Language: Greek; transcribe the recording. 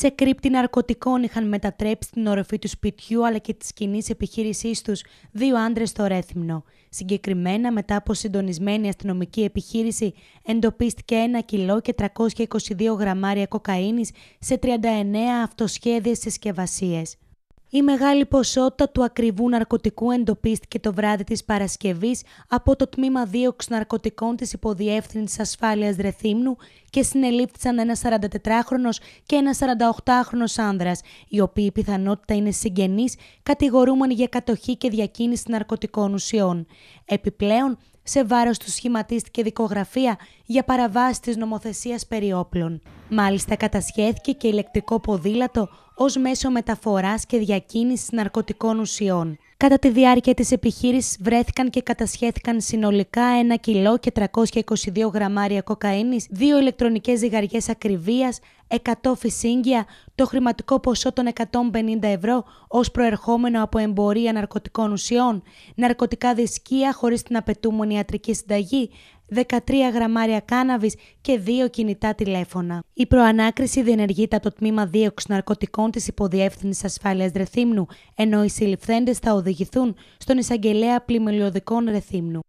σε κρύπτη ναρκωτικών είχαν μετατρέψει την οροφή του σπιτιού αλλά και τη κοινή επιχείρησής τους δύο άντρες στο Ρέθυμνο. Συγκεκριμένα, μετά από συντονισμένη αστυνομική επιχείρηση, εντοπίστηκε ένα κιλό και 322 γραμμάρια κοκαίνης σε 39 αυτοσχέδιες συσκευασίες. Η μεγάλη ποσότητα του ακριβού ναρκωτικού εντοπίστηκε το βράδυ της Παρασκευής από το Τμήμα Δίωξης Ναρκωτικών της Υποδιεύθυνσης Ασφάλειας Δρεθύμνου και συνελήφθησαν ένας 44χρονος και ένας 48χρονος άνδρας, οι οποίοι πιθανότητα είναι συγγενείς κατηγορούμενοι για κατοχή και διακίνηση ναρκωτικών ουσιών. Επιπλέον, σε βάρος του σχηματίστηκε δικογραφία για παραβάσει της νομοθεσίας περί όπλων. Μάλιστα κατασχέθηκε και ηλεκτρικό ποδήλατο ως μέσο μεταφοράς και διακίνησης ναρκωτικών ουσιών. Κατά τη διάρκεια της επιχείρησης βρέθηκαν και κατασχέθηκαν συνολικά 1 κιλό και 322 γραμμάρια κοκαίνης, δύο ηλεκτρονικές ζυγαριές ακριβίας, 100 φυσίγγια, το χρηματικό ποσό των 150 ευρώ ως προερχόμενο από εμπορία ναρκωτικών ουσιών, ναρκωτικά δισκία χωρίς την απαιτούμενη ιατρική συνταγή, 13 γραμμάρια κάναβης και 2 κινητά τηλέφωνα. Η προανάκριση διενεργείται από το τμήμα δίωξης ναρκωτικών της Υποδιεύθυνσης Ασφάλειας Ρεθύμνου, ενώ οι συλληφθέντες θα οδηγηθούν στον εισαγγελέα πλημελιωδικών Ρεθύμνου.